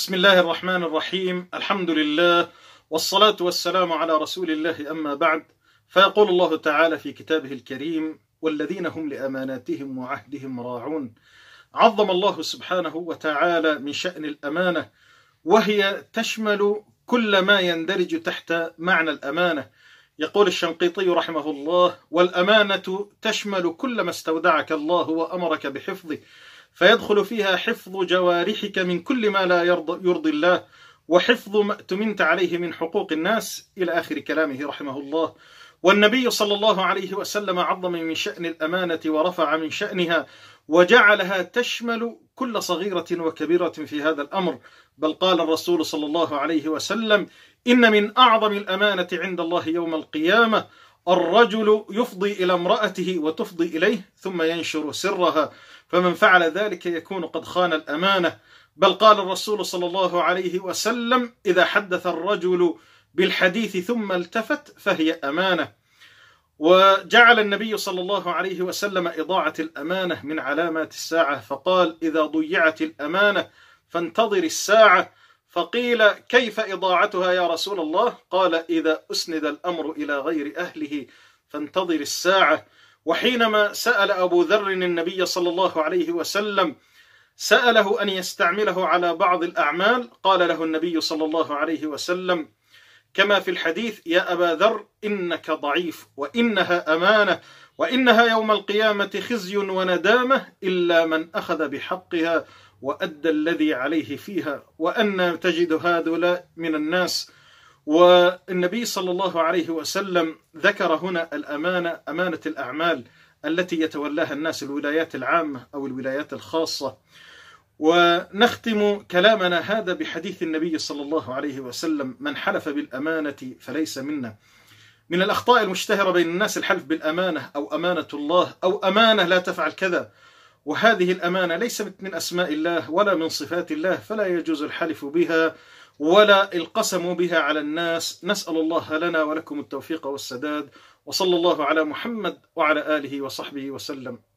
بسم الله الرحمن الرحيم الحمد لله والصلاة والسلام على رسول الله أما بعد فيقول الله تعالى في كتابه الكريم والذين هم لأماناتهم وعهدهم راعون عظم الله سبحانه وتعالى من شأن الأمانة وهي تشمل كل ما يندرج تحت معنى الأمانة يقول الشنقيطي رحمه الله والأمانة تشمل كل ما استودعك الله وأمرك بحفظه فيدخل فيها حفظ جوارحك من كل ما لا يرضى, الله وحفظ ما اؤتمنت عليه من حقوق الناس إلى آخر كلامه رحمه الله والنبي صلى الله عليه وسلم عظم من شأن الأمانة ورفع من شأنها وجعلها تشمل كل صغيرة وكبيرة في هذا الأمر بل قال الرسول صلى الله عليه وسلم إن من أعظم الأمانة عند الله يوم القيامة الرجل يفضي إلى امرأته وتفضي إليه ثم ينشر سرها فمن فعل ذلك يكون قد خان الأمانة بل قال الرسول صلى الله عليه وسلم إذا حدث الرجل بالحديث ثم التفت فهي أمانة وجعل النبي صلى الله عليه وسلم إضاعة الأمانة من علامات الساعة فقال إذا ضيعت الأمانة فانتظر الساعة فقيل كيف إضاعتها يا رسول الله قال إذا أسند الأمر إلى غير أهله فانتظر الساعة وحينما سأل أبو ذر النبي صلى الله عليه وسلم سأله أن يستعمله على بعض الأعمال قال له النبي صلى الله عليه وسلم كما في الحديث يا أبا ذر إنك ضعيف وإنها أمانة وإنها يوم القيامة خزي وندامة إلا من أخذ بحقها وأدى الذي عليه فيها وأن تجد هؤلاء من الناس والنبي صلى الله عليه وسلم ذكر هنا الأمانة أمانة الأعمال التي يتولاها الناس الولايات العامة أو الولايات الخاصة ونختم كلامنا هذا بحديث النبي صلى الله عليه وسلم من حلف بالأمانة فليس منا من الأخطاء المشتهرة بين الناس الحلف بالأمانة أو أمانة الله أو أمانة لا تفعل كذا وهذه الأمانة ليست من أسماء الله ولا من صفات الله فلا يجوز الحلف بها ولا القسم بها على الناس نسأل الله لنا ولكم التوفيق والسداد وصلى الله على محمد وعلى آله وصحبه وسلم